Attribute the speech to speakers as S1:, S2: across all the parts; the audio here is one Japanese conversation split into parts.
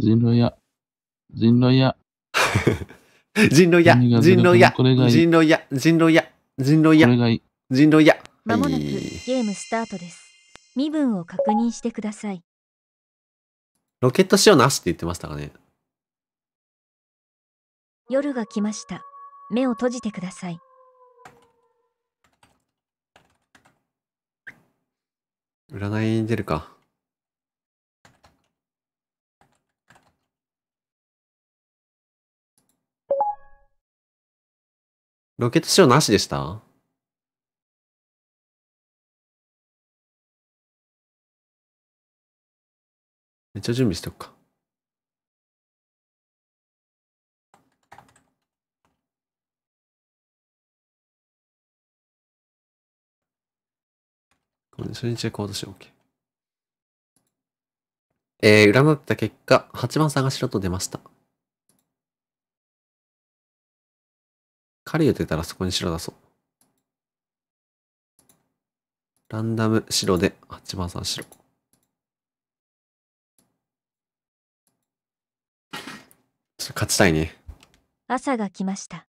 S1: 人狼屋。人狼屋。
S2: 人狼屋。人狼屋。人狼
S1: 屋。人狼屋。人狼屋。人狼屋。まもなくゲ
S3: ームスタートです。身分を確認してください。
S2: ロケット使用なしって言ってましたかね
S3: 夜が来ました。目を閉じてください。
S2: 占いに出るか。ロケットショーなしでしためっちゃ準備しとくか。初日レコードしよう。OK。えー、占った結果、8番探しろと出ました。狩り打てたらそこに白出そう。ランダム白で八番さん白。勝ちたいね。
S3: 朝が来ました。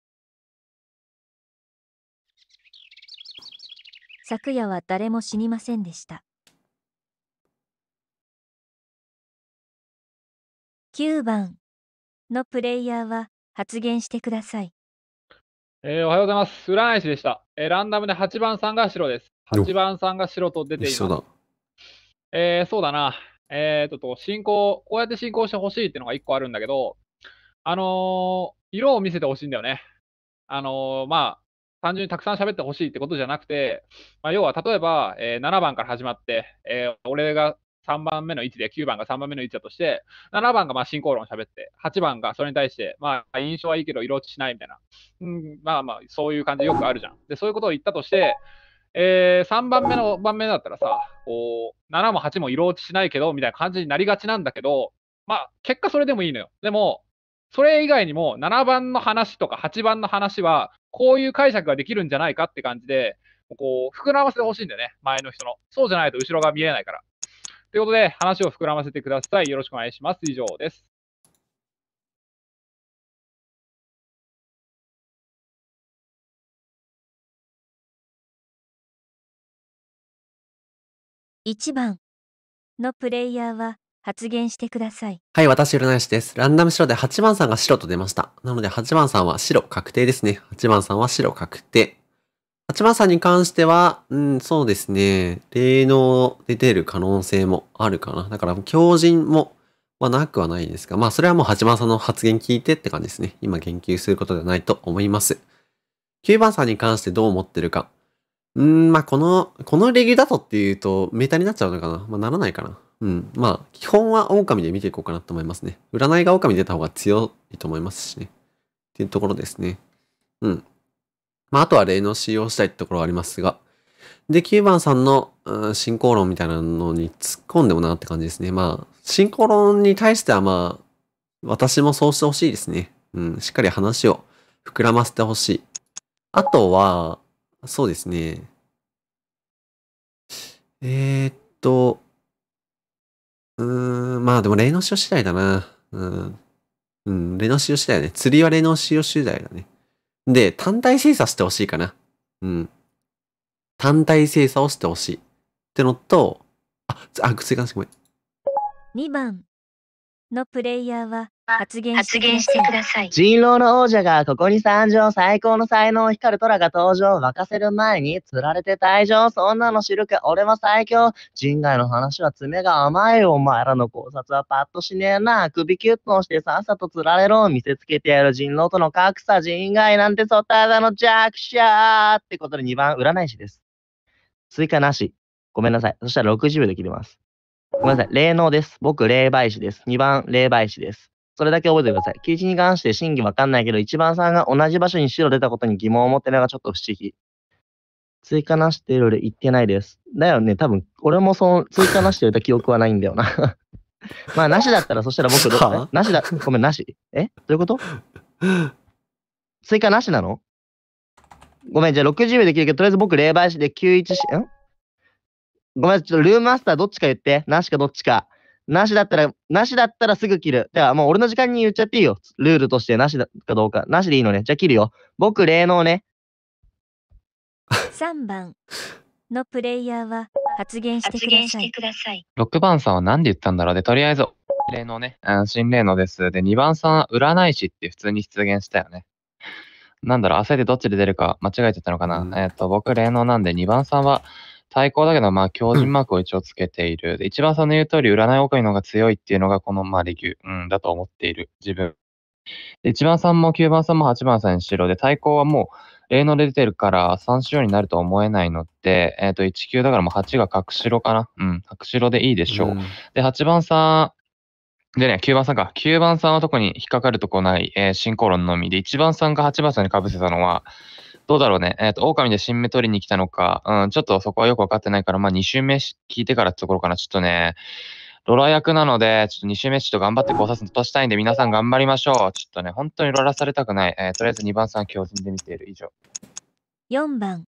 S3: 昨夜は誰も死にませんでした。9番のプレイヤーは発言してください。
S2: えー、おはようございます。占い師でした。えー、ランダムで8番さ
S4: んが白です。8番さんが白と出ています。そうだ。えー、そうだな。えー、っと、進行、こうやって進行してほしいっていうのが1個あるんだけど、あのー、色を見せてほしいんだよね。あのー、まあ、単純にたくさん喋ってほしいってことじゃなくて、まあ、要は例えば、え7番から始まって、え俺が3番目の位置で、9番が3番目の位置だとして、7番がまあ進行論喋って、8番がそれに対して、まあ、印象はいいけど色落ちしないみたいな、うん、まあまあ、そういう感じでよくあるじゃん。で、そういうことを言ったとして、えー、3番目の番目だったらさ、こう、7も8も色落ちしないけど、みたいな感じになりがちなんだけど、まあ、結果それでもいいのよ。でも、それ以外にも、7番の話とか8番の話は、こういう解釈ができるんじゃないかって感じで、こう、膨らませてほしいんだよね、前の人の。そうじゃないと後ろが見えないから。ということで、話を膨ら
S2: ませてください。よろしくお願いします。以上です。
S3: 1番のプレイヤーは発言してください。
S2: はい、私、占い師です。ランダム白で8番さんが白と出ました。なので
S1: 8番さんは白確定ですね。8番さんは白確定。八幡さんに関しては、うん、そうですね。霊能出てる可能性もあるかな。だから、狂人も、まあ、なくはないですが、まあ、それはもう八幡さんの発言聞いてって感じですね。今、言及することではないと思います。9番さんに関してどう思ってるか。うん、まあ、この、このレギュだとっていうと、メタになっちゃうのかな。まあ、ならないかな。うん。まあ、基本は狼で見ていこうかなと思いますね。占いが狼出た方が強いと思いますしね。っていうところですね。うん。まあ、あとは例の使用したいってところはありますが。で、9番さんの、うん、進行論みたいなのに突っ込んでもなって感じですね。まあ、進行論に対してはまあ、私もそうしてほしいですね。うん、しっかり話を膨らませてほしい。あとは、そうですね。えー、っと、うーん、まあでも例の使用次第だな。うん。うん、例の使用次第だね。釣りは例の使用次第だね。で、単体精査してほしいかな。うん。単体精査をしてほしい。ってのと、あ、あ、い追加ごめん。
S3: 2番のプレイヤーは発言してください。
S5: 人狼の王者がここに参上、最高の才能、光る虎が登場、沸かせる前に釣られて退場、そんなの知るか、俺は最強。人外の話は爪が甘いお前らの考察はパッとしねえな。首キュッとしてさっさと釣られろ、見せつけてやる人狼との格差、人外なんてそただの弱者ってことで2番、占い師です。追加なし。ごめんなさい。そしたら60秒で切ります。ごめんなさい。霊能です。僕、霊媒師です。2番、霊媒師です。それだけ覚えてください。9-1に関して真偽わかんないけど、1番さんが同じ場所に白出たことに疑問を持ってるのがちょっと不思議。追加なしてるよ言ってないです。だよね、多分、俺もその追加なしてるた記憶はないんだよな。まあ、なしだったら、そしたら僕ど、なしだ、ごめん、なし。えどういうこと追加なしなのごめん、じゃあ60秒できるけど、とりあえず僕、霊媒師で91し、んごめん、ちょっとルームマスターどっちか言って。なしかどっちか。なしだったら、なしだったらすぐ切る。では、もう俺の時間に言っちゃっていいよ。ルールとしてなしだかどうか。なしでいいのね。じゃあ切るよ。僕、霊能ね。
S3: 3 番のプレイヤーは発言してください。
S5: 6番さんは何で言ったんだろ
S6: うで、とりあえず、霊能ね。うん、新霊能です。で、2番さんは占い師って普通に出現したよね。なんだろう、焦ってどっちで出るか間違えちゃったのかな。うん、えっと、僕、霊能なんで、2番さんは最高だけど、まあ、強靭マークを一応つけている。で、一番さんの言う通り、占い狼の方が強いっていうのが、この、まあ、レギュ、うん、だと思っている、自分。で、一番さんも9番さんも8番さんに白で、対抗はもう、例の出てるから3白になると思えないので、えっ、ー、と、1級だからもう8が角白かな。うん、角白でいいでしょう。うん、で、8番さん、でね、9番さんか。9番さんは特に引っかかるとこない、えー、進行論のみで、1番さんが8番さんに被せたのは、どうだろうね。えっ、ー、と、狼で新目取りに来たのか、うん、ちょっとそこはよくわかってないから、まあ2周目聞いてからってところかな。ちょっとね、ロラ役なので、ちょっと2周目ちょっと頑張って考察突破したいんで、皆さん頑張りましょう。ちょっとね、本当にロラされたく
S7: ない。えー、とりあえず2番さん強積んでみている。以上。
S3: 4番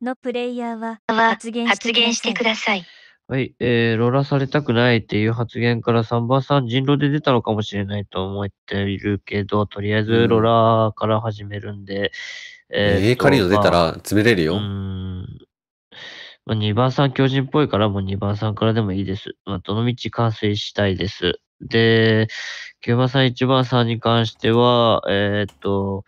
S3: のプレイヤーは発言してください。
S7: はい、えー、ロラされたくないっていう発言から3番さん人狼で出たのかもしれないと思っているけど、とりあえずロラから始めるんで、えー、えカリード出たら
S1: 詰めれるよ。
S7: まあ、2番さん巨人っぽいから、もう2番さんからでもいいです。まあ、どの道完成したいです。で、9番さん、1番さんに関しては、えー、っと、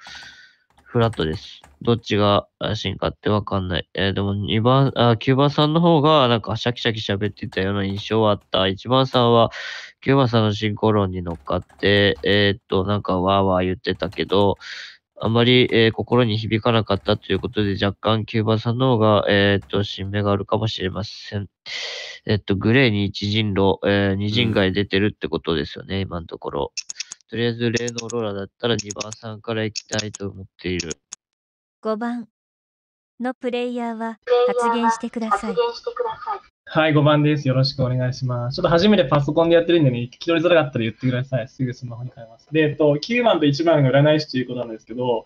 S7: フラットです。どっちが進化ってわかんない。えー、でも2番、あ、9番さんの方がなんかシャキシャキ喋ってたような印象はあった。1番さんは9番さんの進行論に乗っかって、えー、っと、なんかわーわー言ってたけど、あまり、えー、心に響かなかったということで、若干9番さんの方が、えっ、と、新目があるかもしれません。えっ、と、グレーに一人路、えー、二人街出てるってことですよね、うん、今のところ。とりあえず、例のオーロラだったら2番さんから行きたいと思っている。
S3: 5番、のプレイヤーは発言してください。
S8: はい、5番です。よろしくお願いします。ちょっと初めてパソコンでやってるんでね、聞き取りづらかったら言ってください。すぐスマホに変えます。で、えっと、9番と1番が占い師ということなんですけど、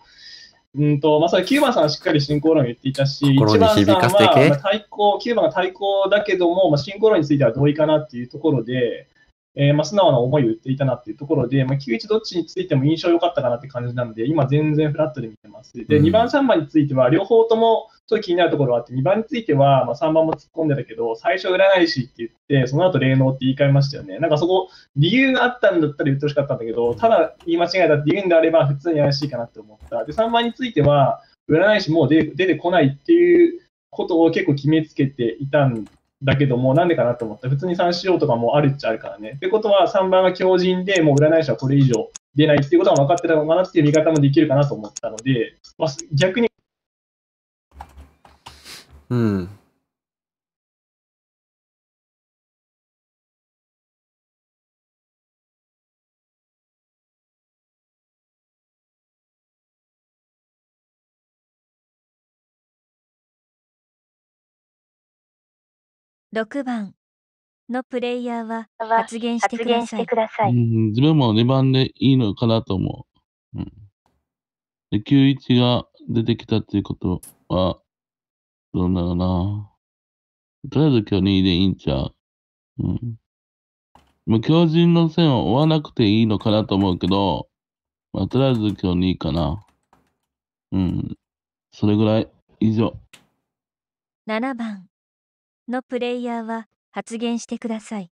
S8: うんと、まあ、それ9番さんはしっかり進行論を言っていたし、1番さんは対抗、9番が対抗だけども、まあ、進行論については同意かなっていうところで、えー、ま素直な思いを言っていたなっていうところで、まあ、91どっちについても印象良かったかなって感じなので、今全然フラットで見てます。で、2番、3番については、両方ともちょっと気になるところがあって、2番については、ま3番も突っ込んでたけど、最初占い師って言って、その後霊能って言い換えましたよね。なんかそこ、理由があったんだったら言ってほしかったんだけど、ただ言い間違えたって言うんであれば、普通に怪しいかなって思った。で、3番については、占い師も出てこないっていうことを結構決めつけていたんだけども、なんでかなと思った。普通に3仕様とかもあるっちゃあるからね。ってことは、3番が強靭で、もう占い師はこれ以上出ないっていうことは分かってたのかなっていう見方
S2: もできるかなと思ったので、まあ、逆に。うん。
S3: 6番のプレイヤーは発言してください。
S2: うん、自分も2番でいいのかなと思う。うん、
S7: で91が出てきたっていうことは、どうなのな。とりあえず今日2でいいんちゃう。うん。まあ、強靭の線を追わなくていいのかなと思うけど、まあ、とりあえず今日
S2: 2かな。うん。それぐらい以上。
S3: 7番。のプレイヤーは発言してください。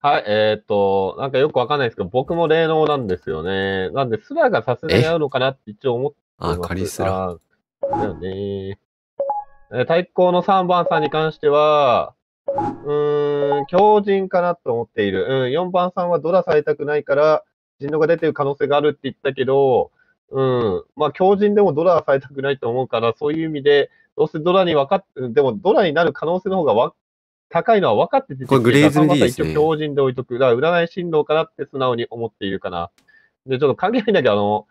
S9: はい、えー、っと、なんかよくわかんないですけど、僕も霊能なんですよね。なんで、スラがさすがに合うのかなって一応思って
S1: ます。あ、カリスラ。だよね。
S9: 対抗の3番さんに関しては、うーん、強人かなと思っている。うん、4番さんはドラされたくないから、人狼が出てる可能性があるって言ったけど、うん、まあ強人でもドラされたくないと思うから、そういう意味で、どうせドラに分かっ、でもドラになる可能性の方がわ高いのは分かってて、これグレーズですね。一応標準で置いとく。だから占い振動かなって素直に思っているかな。で、ちょっと関係ないんだけど、あの、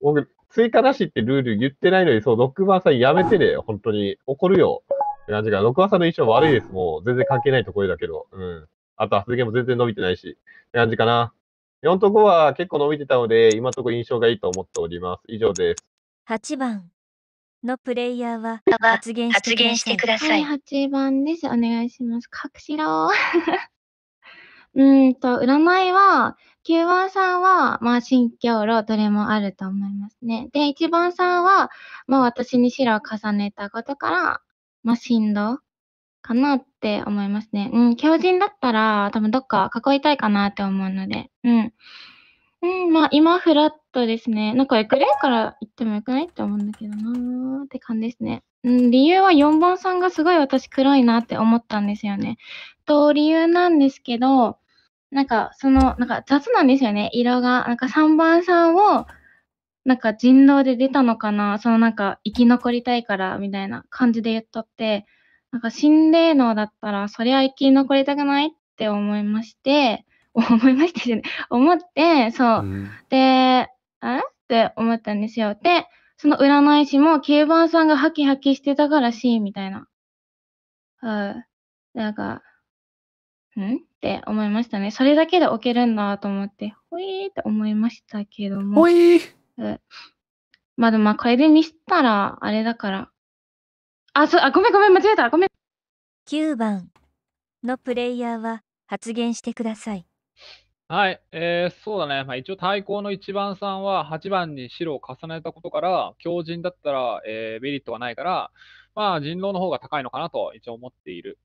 S9: 僕、追加なしってルール言ってないのに、そう、6番さんやめてね本当に。怒るよ。って感じが、6番さんの印象悪いです。もう、全然関係ないところだけど。うん。あと発言も全然伸びてないし。って感じかな。4と5は結構伸びてたので、今のところ印象がいいと思っております。以上です。
S3: 8番。のプレイヤーは発言してください。は
S10: い、8番です。お願いします。隠しろ。うんと、占いは、9番さんは、まあ、心境路、どれもあると思いますね。で、1番さんは、まあ、私に白を重ねたことから、まあ、振動かなって思いますね。うん、強人だったら、多分どっか囲いたいかなって思うので、うん。うん、まあ、今、フラッそうですね。なんかグレーから行ってもよくないって思うんだけどなーって感じですね。うん、理由は4番さんがすごい私黒いなって思ったんですよね。と、理由なんですけど、なんかその、なんか雑なんですよね、色が。なんか3番さんを、なんか人狼で出たのかな、そのなんか生き残りたいからみたいな感じで言っとって、なんか心霊能だったら、そりゃ生き残りたくないって思いまして、思いましてね、思って、そう。うん、で、んって思ったんですよ。で、その占い師も9番さんがハキハキしてたからし、みたいな。うん。なんか、んって思いましたね。それだけで置けるんだと思って、ほいーって思いましたけども。ほいー、まだまあこれでしたら、あれだから。あ、そう、あ、ごめんごめん、間違えた。ごめん。9番のプレイヤーは発
S3: 言してください。
S4: はい、えー、そうだね。まあ、一応対抗の1番さんは8番に白を重ねたことから、強靭だったら、えーメリットはないから、まあ人狼の方が高いのかなと一応思っている。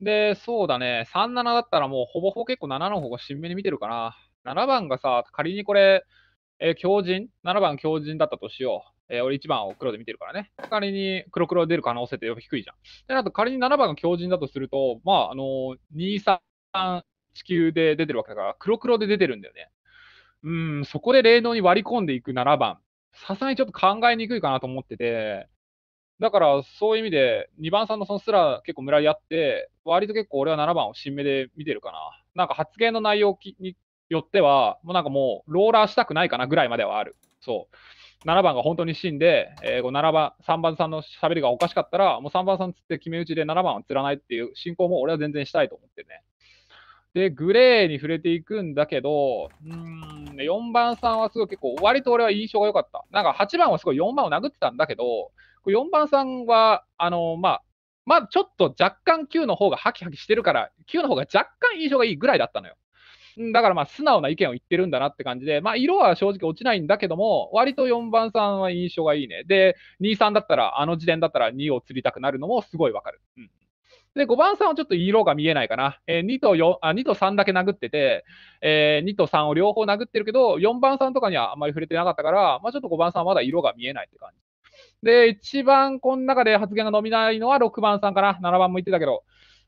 S4: で、そうだね。37だったらもうほぼほぼ結構7の方が新目に見てるかな。7番がさ、仮にこれ、えー、強靭 ?7 番強靭だったとしよう。えー、俺1番を黒で見てるからね。仮に黒黒出る可能性って低いじゃん。で、あと仮に7番が強靭だとすると、まあ、あのー、2、3、地球で出てるわけだから、黒黒で出てるんだよね。うん、そこで霊能に割り込んでいく7番、さすがにちょっと考えにくいかなと思ってて、だからそういう意味で、2番さんのそのすら結構村やって、割と結構俺は7番を新目で見てるかな。なんか発言の内容によっては、もうなんかもうローラーしたくないかなぐらいまではある。そう。7番が本当に死んで、えー、7番、3番さんの喋りがおかしかったら、もう3番さんつって決め打ちで7番は釣らないっていう進行も俺は全然したいと思ってるね。で、グレーに触れていくんだけど、うん、4番さんはすごい結構、割と俺は印象が良かった。なんか8番はすごい4番を殴ってたんだけど、4番さんは、あの、まあ、まあ、ちょっと若干9の方がハキハキしてるから、9の方が若干印象がいいぐらいだったのよ。だからまあ素直な意見を言ってるんだなって感じで、まあ、色は正直落ちないんだけども、割と4番さんは印象がいいね。で、2、3だったら、あの時点だったら2を釣りたくなるのもすごいわかる。うんで、5番さんはちょっと色が見えないかな。えー、2と4あ、2と3だけ殴ってて、えー、2と3を両方殴ってるけど、4番さんとかにはあんまり触れてなかったから、まあ、ちょっと5番さんはまだ色が見えないって感じ。で、一番この中で発言が伸びないのは6番さんかな。7番も言ってたけど、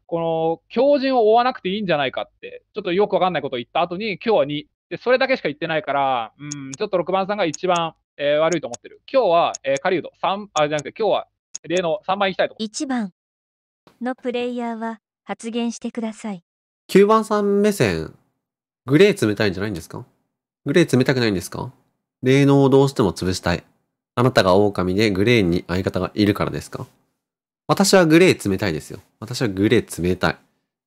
S4: この強人を追わなくていいんじゃないかって、ちょっとよくわかんないことを言った後に、今日は2。で、それだけしか言ってないから、うん、ちょっと6番さんが一番、えー、悪いと思ってる。今日は、えー、狩人3、あ、じゃなくて、今日は例の3番いきた
S3: いと思1番。のプレイヤーは発言してください。
S1: 9番さん目線、グレー冷たいんじゃないんですかグレー冷たくないんですか霊能をどうしても潰したい。あなたが狼でグレーに相方がいるからですか私はグレー冷たいですよ。私はグレー冷たい。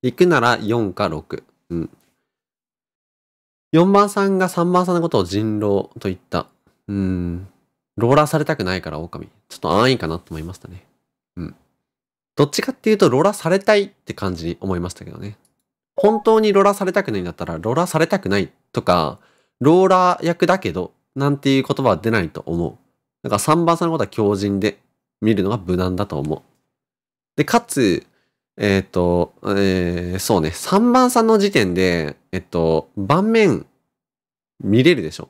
S1: 行くなら4か6。うん。4番さんが3番さんのことを人狼と言った。うん。ローラーされたくないから狼。ちょっと安易かなと思いましたね。どっちかっていうと、ロラされたいって感じに思いましたけどね。本当にロラされたくないんだったら、ロラされたくないとか、ローラー役だけど、なんていう言葉は出ないと思う。だから3番さんのことは強人で、見るのが無難だと思う。で、かつ、えっ、ー、と、えー、そうね、3番さんの時点で、えっと、盤面、見れるでしょ。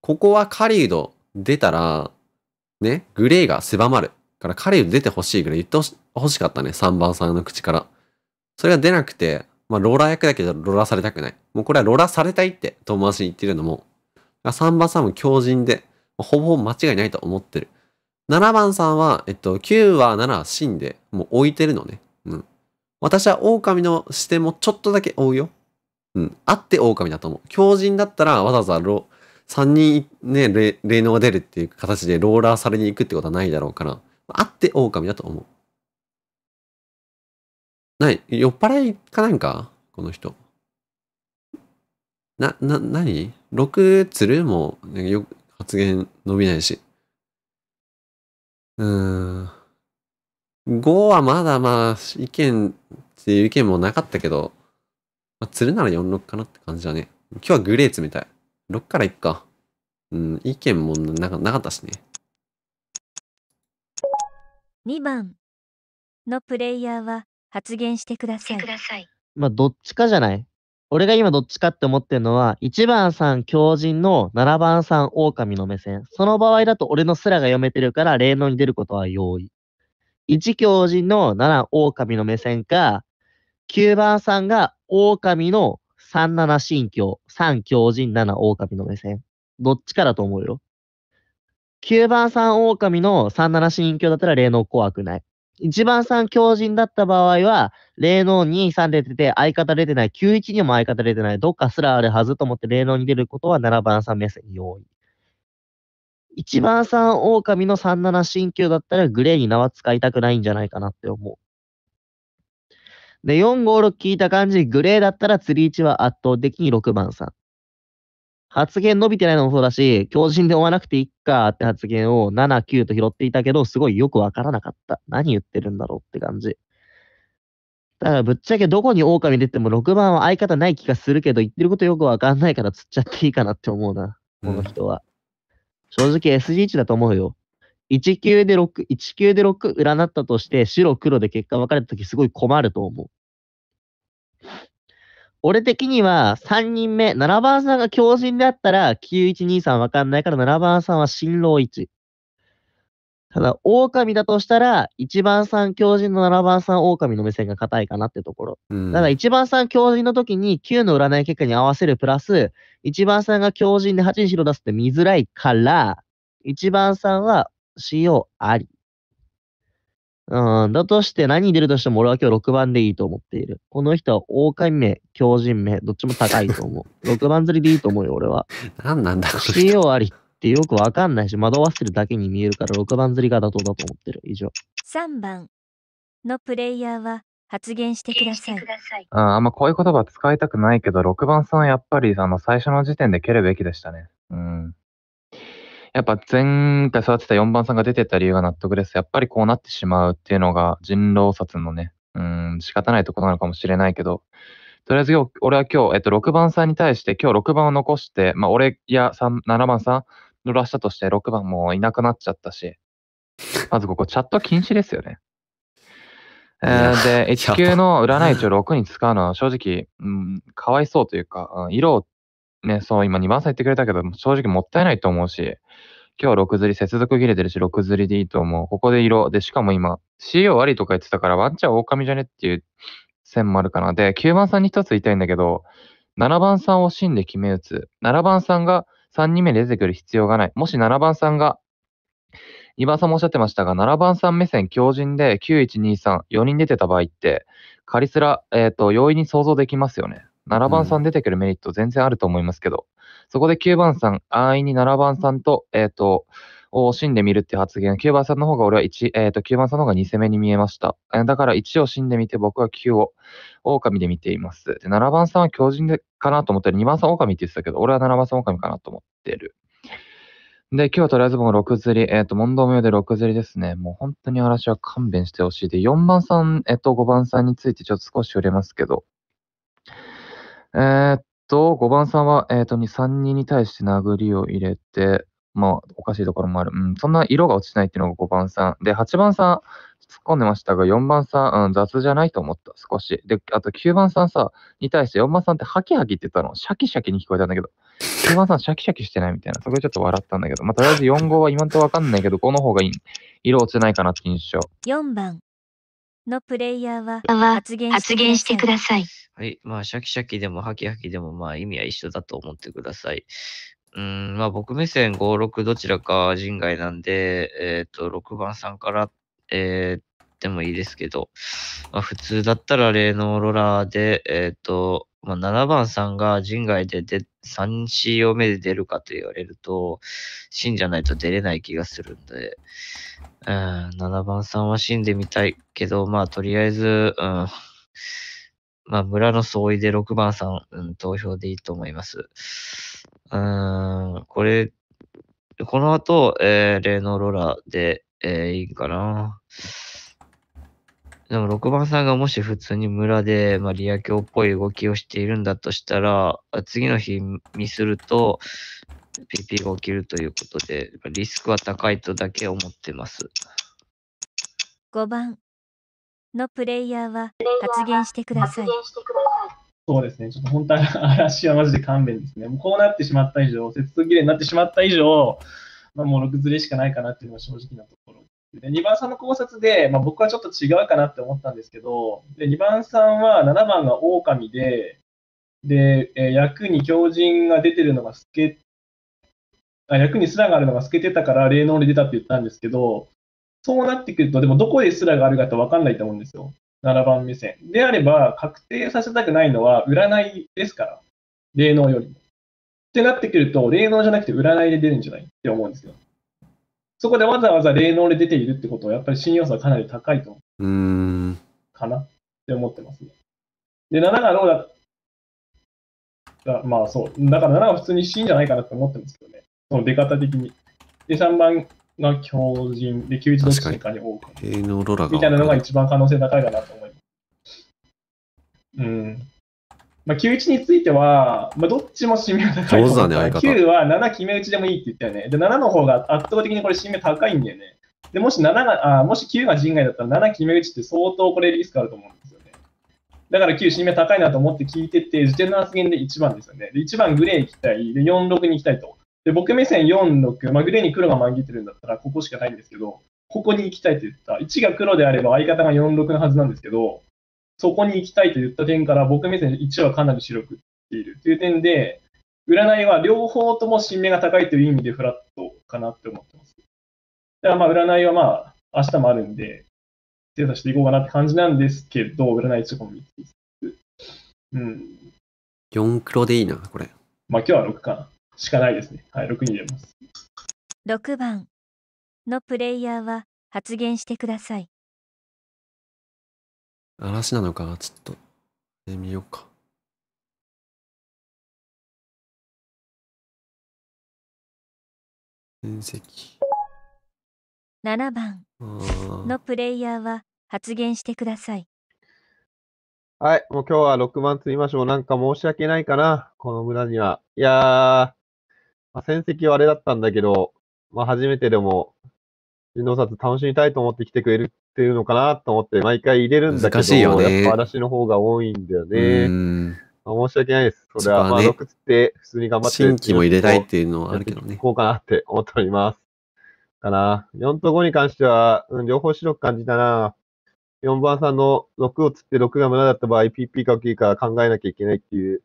S1: ここはカリード出たら、ね、グレーが狭まる。からカリード出てほしいぐらい言ってほしい。欲しかったね、3番さんの口から。それが出なくて、まあ、ローラー役だけど、ローラーされたくない。もうこれはローラーされたいって友達に言ってるのも、3番さんも強人で、ほぼ間違いないと思ってる。7番さんは、えっと、9は7は死んで、もう置いてるのね。うん。私は狼の視点もちょっとだけ追うよ。うん。あって狼だと思う。強人だったらわざわざロ3人ね、霊能が出るっていう形でローラーされに行くってことはないだろうから、あって狼だと思う。ない、酔っ払いかなんかこの人。な、な、なに ?6 釣るもよ発言伸びないし。うーん。5はまだまあ、意見っていう意見もなかったけど、まあ、釣るなら46かなって感じだね。今日はグレー冷たい。6からいっか。うん、意
S5: 見もななかったしね。
S3: 2番のプレイヤーは発言してください。
S5: まあ、どっちかじゃない俺が今どっちかって思ってるのは、1番さん狂人の7番さん狼の目線。その場合だと俺のすらが読めてるから霊能に出ることは容易。1狂人の7狼の目線か、9番さんが狼の37神教、3狂人7狼の目線。どっちかだと思うよ。9番さん狼の37神教だったら霊能怖くない。1番さん強靭だった場合は、霊能2、3出てて、相方出てない、91にも相方出てない、どっかすらあるはずと思って霊能に出ることは7番さん目線に多い。1番さん狼の37神球だったらグレーに縄使いたくないんじゃないかなって思う。で、4、5、6聞いた感じ、グレーだったら釣り位置は圧倒的に6番さん。発言伸びてないのもそうだし、強靭で追わなくていいかって発言を7、9と拾っていたけど、すごいよくわからなかった。何言ってるんだろうって感じ。だからぶっちゃけどこに狼出ても6番は相方ない気がするけど、言ってることよくわかんないから釣っちゃっていいかなって思うな、この人は。うん、正直 SG1 だと思うよ。1級で6、1級で6占ったとして、白黒で結果分かれたときすごい困ると思う。俺的には3人目、7番さんが強人であったら、9123わかんないから7番さんは新郎1。ただ、狼だとしたら、1番さん強人の7番さん狼の目線が硬いかなってところ。うん、だから1番さん強人の時に9の占い結果に合わせるプラス、1番さんが強人で8に白出すって見づらいから、1番さんは使用あり。うん、だとして何に出るとしても俺は今日6番でいいと思っている。この人は狼名、狂人名、どっちも高いと思う。6 番釣りでいいと思うよ、俺は。何なんだろう。CO ありってよくわかんないし、惑わせてるだけに見えるから6番釣りが妥当だと思ってる。以上。
S3: 3番のプレイヤーは発言してください。
S5: ああんまこういう言葉使いたく
S6: ないけど、6番さんはやっぱりあの最初の時点で蹴るべきでしたね。うん。やっぱ前回育てた4番さんが出てた理由が納得です。やっぱりこうなってしまうっていうのが人狼殺のね、うん、仕方ないところなのかもしれないけど、とりあえず今日、俺は今日、えっと、6番さんに対して、今日6番を残して、まあ、俺や7番さん、乗らしたとして6番もいなくなっちゃったし、まずここチャット禁止ですよね。えー、で、1級の占い値を6に使うのは正直、うん、かわいそうというか、色をね、そう、今2番さん言ってくれたけど、正直もったいないと思うし、今日6釣り、接続切れてるし、6釣りでいいと思う。ここで色。で、しかも今、CO ありとか言ってたから、ワンチャン狼じゃねっていう線もあるかな。で、9番さんに一つ言いたいんだけど、7番さんを芯で決め打つ。7番さんが3人目で出てくる必要がない。もし7番さんが、2番さんもおっしゃってましたが、7番さん目線強靭で9123、4人出てた場合って、カリスラ、えっ、ー、と、容易に想像できますよね。7番さん出てくるメリット全然あると思いますけど、そこで9番さん、安易に7番さんと、えっ、ー、と、を死んでみるって発言、9番さんの方が俺は1、えっ、ー、と、9番さんの方が2攻めに見えました。えー、だから1を死んでみて、僕は9を狼で見ています。で、7番さんは狂人でかなと思ってる。2番さん狼って言ってたけど、俺は7番さん狼かなと思ってる。で、今日はとりあえずもう6釣り、えっ、ー、と、問答無用で6釣りですね。もう本当に嵐は勘弁してほしい。で、4番さん、えっ、と、5番さんについてちょっと少し触れますけど、えー、っと、5番さんは、えー、っと、2、3、人に対して殴りを入れて、まあ、おかしいところもある。うん、そんな色が落ちないっていうのが5番さん。で、8番さん、突っ込んでましたが、4番さん、うん、雑じゃないと思った、少し。で、あと9番さんさ、に対して4番さんってハキハキって言ったの、シャキシャキに聞こえたんだけど、9番さんシャキシャキしてないみたいな、そこでちょっと笑ったんだけど、まあ、とりあえず4号は今んとわかんないけど、この方がいい。色落ちないかなって印象。
S3: 4番。のプレイヤーは発言してください。
S11: はい。まあ、シャキシャキでもハキハキでも、まあ、意味は一緒だと思ってください。うん、まあ、僕目線5、6どちらか人外なんで、えっ、ー、と、6番さんから、えー、でもいいですけど、まあ、普通だったら例のローラーで、えー、と、まあ、7番さんが人外でで3仕様目で出るかと言われると、真じゃないと出れない気がするんで、うん、7番さんは死んでみたいけど、まあ、とりあえず、うん、まあ、村の総意で6番さん、うん、投票でいいと思います。うん、これ、この後、えー、例のローラーで、えー、いいかな。でも6番さんがもし普通に村で、まあ、リア教っぽい動きをしているんだとしたら、次の日ミスると、PP が起きるということで、リスクは高いとだけ思ってます。
S3: 5番のプレイヤーは発言してください。
S8: そうですね、ちょっと本当は嵐はマジで勘弁ですね。もうこうなってしまった以上、接続切れになってしまった以上、まあ、もう6ずれしかないかなっていうのが正直なところ。で2番さんの考察で、まあ、僕はちょっと違うかなって思ったんですけど、で2番さんは7番が狼で、で、えー、役に狂人が出てるのが助っ役にスラがあるのが透けてたから霊能で出たって言ったんですけど、そうなってくると、でもどこでスラがあるかって分かんないと思うんですよ。7番目線。であれば、確定させたくないのは占いですから。霊能よりも。ってなってくると、霊能じゃなくて占いで出るんじゃないって思うんですよ。そこでわざわざ霊能で出ているってことは、やっぱり信用差はかなり高いと。
S12: うん。
S8: かなって思ってますね。で、7がどうだ。まあそう。だから7は普通に死んじゃないかなって思ってますけどね。その出方的に。で、3番が強人で、91どっちにかに多く。
S1: 営農ロラみたいなのが
S8: 一番可能性高いかなと思います。うん。まあ、91については、まあ、どっちも新名が高いと思ね、9は7決め打ちでもいいって言ったよね。で、7の方が圧倒的にこれ新め高いんだよね。で、もし7が、あもし9が陣外だったら7決め打ちって相当これリスクあると思うんですよね。だから9新名高いなと思って聞いてて、時点の発言で1番ですよね。で、1番グレー行きたい。で、46に行きたいと。で、僕目線4、6、まあ、グレーに黒が紛れてるんだったら、ここしかないんですけど、ここに行きたいと言った。1が黒であれば相方が4、6のはずなんですけど、そこに行きたいと言った点から、僕目線1はかなり白くっているという点で、占いは両方とも新芽が高いという意味でフラットかなって思ってます。だからまあ占いはまあ明日もあるんで、精査していこうかなって感じなんですけど、占い1個も見つつ。うん。
S1: 4黒でいいな、これ。
S8: まあ今日は6かな。しかないですね。はい、6人でます。
S3: 6番のプレイヤーは発言してください。
S2: 嵐なのか、ちょっと、見みようか。分析。7番の
S3: プレイヤーは発言してください。
S9: はい、もう今日は6番釣りましょう。なんか申し訳ないかな、この村には。いやまあ、戦績はあれだったんだけど、まあ、初めてでも、人狼殺楽しみたいと思って来てくれるっていうのかなと思って、毎回入れるんだけど、ねやっぱ私の方が多いんだよね。まあ、申し訳ないです。それは、まあ、6つって普通に頑張って新規も入れたいっていうのはあるけどね。こうかなって思っております。かな。4と5に関しては、うん、両方白く感じたな。4番さんの6をつって6が無駄だった場合、PP か Q か考えなきゃいけないっていう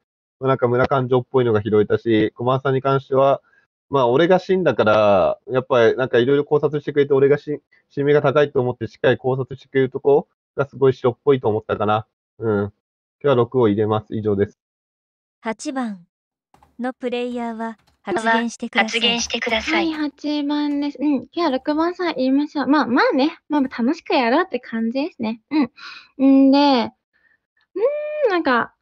S9: なんか村感情っぽいのが拾えたし、駒さんに関しては、まあ、俺が死んだから、やっぱりなんかいろいろ考察してくれて、俺が死命が高いと思ってしっかり考察してくれるとこがすごい白っぽいと思ったかな。うん。今日は6を入れます。以上です。
S3: 8番のプレイヤーは発言してください。は
S10: い、8番です。うん。今日は6番さん言いましょう。まあまあね、まあ楽しくやろうって感じですね。うん。んで、うん、なんか、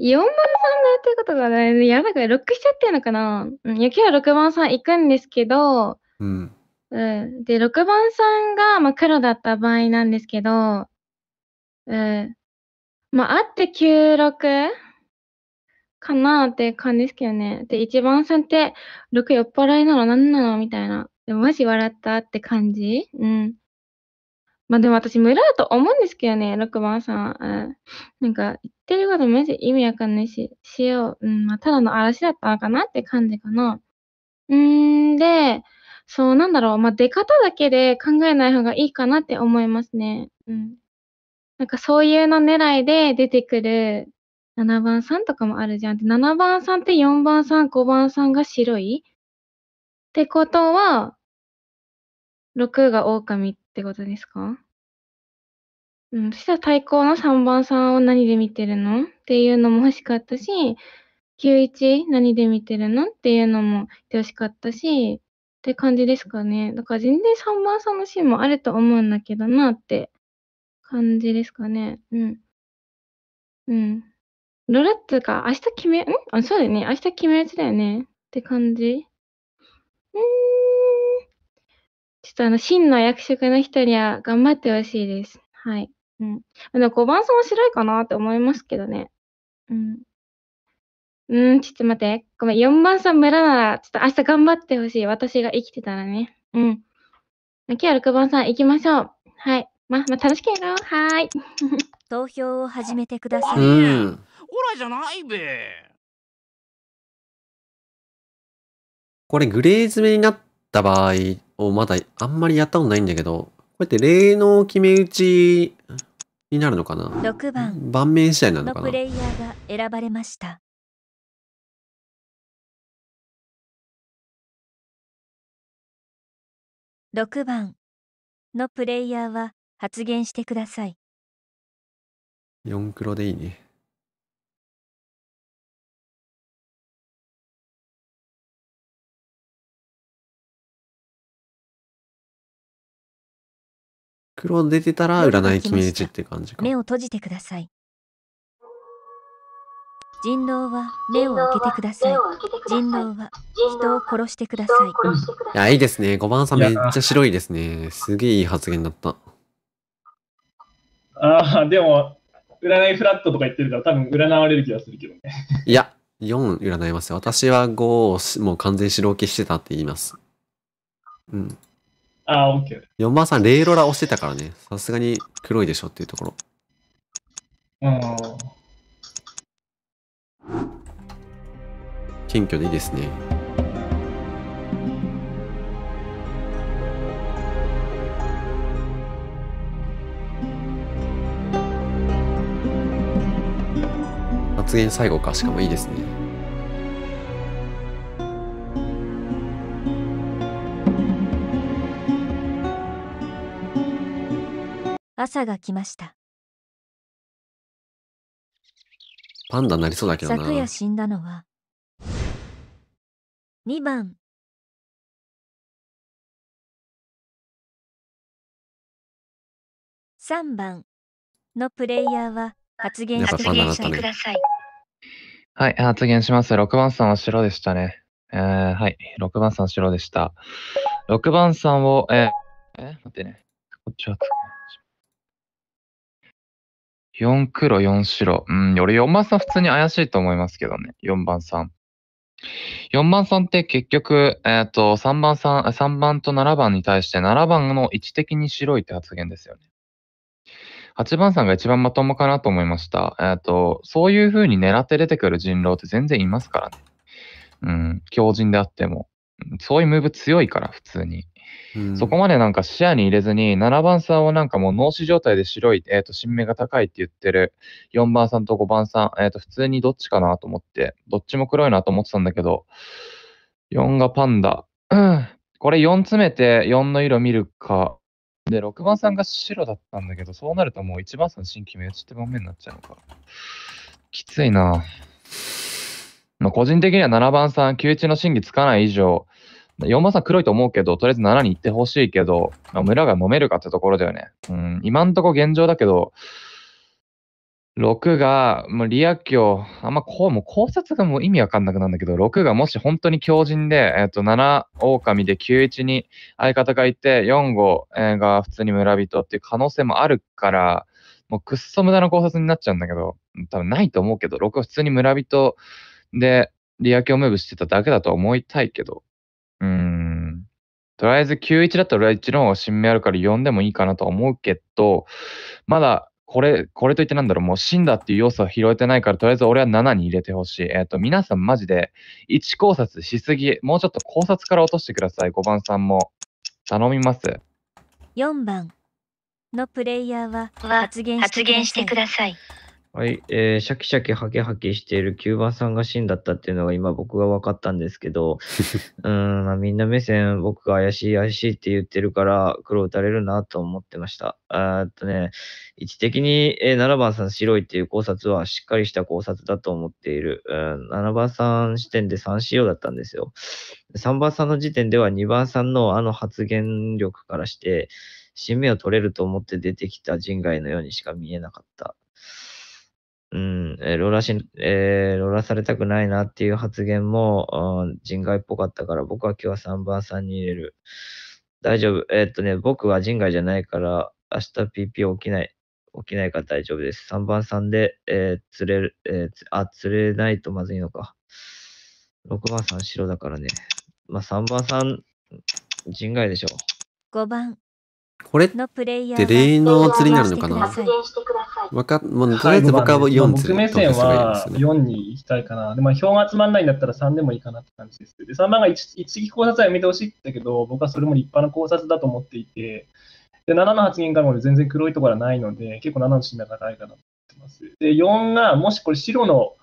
S10: 4番さんがやってることがね、やばくロックしちゃってるのかな、うん、今日6番さん行くんですけど、うん。で、6番さんが、まあ、黒だった場合なんですけど、うん。まあ、あって96かなっていう感じですけどね。で、1番さんって6酔っ払いなの何なのみたいな。でもマジ笑ったって感じうん。まあでも私無理だと思うんですけどね、6番さん。なんか言ってることマジ意味わかんないし、しよう。うん、まあただの嵐だったのかなって感じかな。うーん、で、そうなんだろう。まあ出方だけで考えない方がいいかなって思いますね。うん。なんかそういうの狙いで出てくる7番さんとかもあるじゃん。で、7番さんって4番さん、5番さんが白いってことは、6が狼っってことですかうん、そしたら対抗の3番さんを何で見てるのっていうのも欲しかったし、91何で見てるのっていうのも言って欲しかったし、って感じですかね。だから全然3番さんのシーンもあると思うんだけどなって感じですかね。うん。うん。ロレッツが明日決め、んあ、そうだよね。明日決め打ちだよね。って感じ。うんちょっとあの、真の役職の人には頑張ってほしいです。はい。うん。あの、5番さん面白いかなって思いますけどね。うん。うん、ちょっと待って。ごめん、4番さん村なら、ちょっと明日頑張ってほしい。私が生きてたらね。うん。今日は6番さん行きましょう。はい。ま、まあ、楽しくやろう。はい。投票を始めてください。うん。オ
S3: ラ
S2: じゃないべ。これ、グレー詰めになった
S1: 場合、をまだあんまりやったことないんだけど、こうやって霊能決め打ち
S2: になるのかな ?6 番。盤面試合なのかなプレイヤー
S3: が選ばれました。
S2: 6番のプレイヤーは発言してください。4黒でいいね。黒出てたら占い決め打ちって感じか。目
S3: を閉じてください。人狼は目を開けてください。人狼は人を殺してください。い
S1: や、いいですね。5番さんめっちゃ白いですね。すげえいい発言だった。
S8: ああ、でも、占いフラットとか言ってるから多分占われる気がするけどね。
S1: いや、4占いますよ。私は5をもう完全白置きしてたって言います。うん。あッケー。4番さん、レイロラ押してたからね。さすがに黒いでしょっていうところ。うん。謙虚でいいですね。発言最後か、しかもいいですね。
S3: 朝が来ました
S2: パンダなりそうだけどな昨夜死んだのは2番3番
S3: のプレイヤーは発言してください。
S2: はい、
S6: 発言します。6番さんは白でしたね。えー、はい、6番さん白でした。6番さんを、えー、え待ってね。こっちは4黒、4白。うん、俺4番さん普通に怪しいと思いますけどね。4番さん。4番さんって結局、えっ、ー、と、3番さん、3番と7番に対して、7番の位置的に白いって発言ですよね。8番さんが一番まともかなと思いました。えっ、ー、と、そういう風に狙って出てくる人狼って全然いますからね。うん、強人であっても。そういうムーブ強いから、普通に。そこまでなんか視野に入れずに、7番さんはなんかもう脳死状態で白い、えっ、ー、と、新芽が高いって言ってる4番さんと5番さん、えっ、ー、と、普通にどっちかなと思って、どっちも黒いなと思ってたんだけど、4がパンダ。これ4詰めて4の色見るか。で、6番さんが白だったんだけど、そうなるともう1番さん新規目打ちっても面になっちゃうのか。きついなまあ、個人的には7番さん、9一の審議つかない以上、4番さん黒いと思うけど、とりあえず7に行ってほしいけど、まあ、村が飲めるかってところだよね。うん、今んとこ現状だけど、6が、もうリア教、あんまこう、もう考察がもう意味わかんなくなるんだけど、6がもし本当に強靭で、えっ、ー、と、7狼で91に相方がいて、4 5、えー、が普通に村人っていう可能性もあるから、もうくっそ無駄な考察になっちゃうんだけど、多分ないと思うけど、6は普通に村人でリア教ムーブしてただけだと思いたいけど、とりあえず9-1だったら、1の新名あるから4でもいいかなと思うけど、まだ、これ、これといってなんだろう、もう死んだっていう要素は拾えてないから、とりあえず俺は7に入れてほしい。えっ、ー、と、皆さんマジで1考察しすぎ。もうちょっと考察から落としてください。5番さん
S11: も。頼みます。
S3: 4番のプレイヤーは発言してください。
S11: はい、えー、シャキシャキハキハキしているキューバさんが真だったっていうのが今僕が分かったんですけど、うん、みんな目線僕が怪しい怪しいって言ってるから黒打たれるなと思ってました。えっとね、位置的に、えー、7番さん白いっていう考察はしっかりした考察だと思っている。うん、7番さん視点で3 c 様だったんですよ。3番さんの時点では2番さんのあの発言力からして、新芽を取れると思って出てきた人外のようにしか見えなかった。うん、えローラし、えー、ローラされたくないなっていう発言も、うん、人外っぽかったから、僕は今日は3番さんに入れる。大丈夫。えー、っとね、僕は人外じゃないから、明日 PP 起きない。起きないから大丈夫です。3番さんで、えー、釣れる、えー、あ、釣れないとまずいのか。6番さん白だからね。まあ、3番さん、人外でしょう。
S3: 5番。これってレの釣りになるのかな
S1: わかもうとりあえず僕は4つ、ね、目線は4に行
S8: きたいかな。でも、票が集まらないんだったら3でもいいかなって感じです。で、3番が一次考察はやめてほしいって言ったけど、僕はそれも立派な考察だと思っていて、で、7の発言からも全然黒いところはないので、結構7の信頼が高いかなと思ってます。で、4が、もしこれ白の、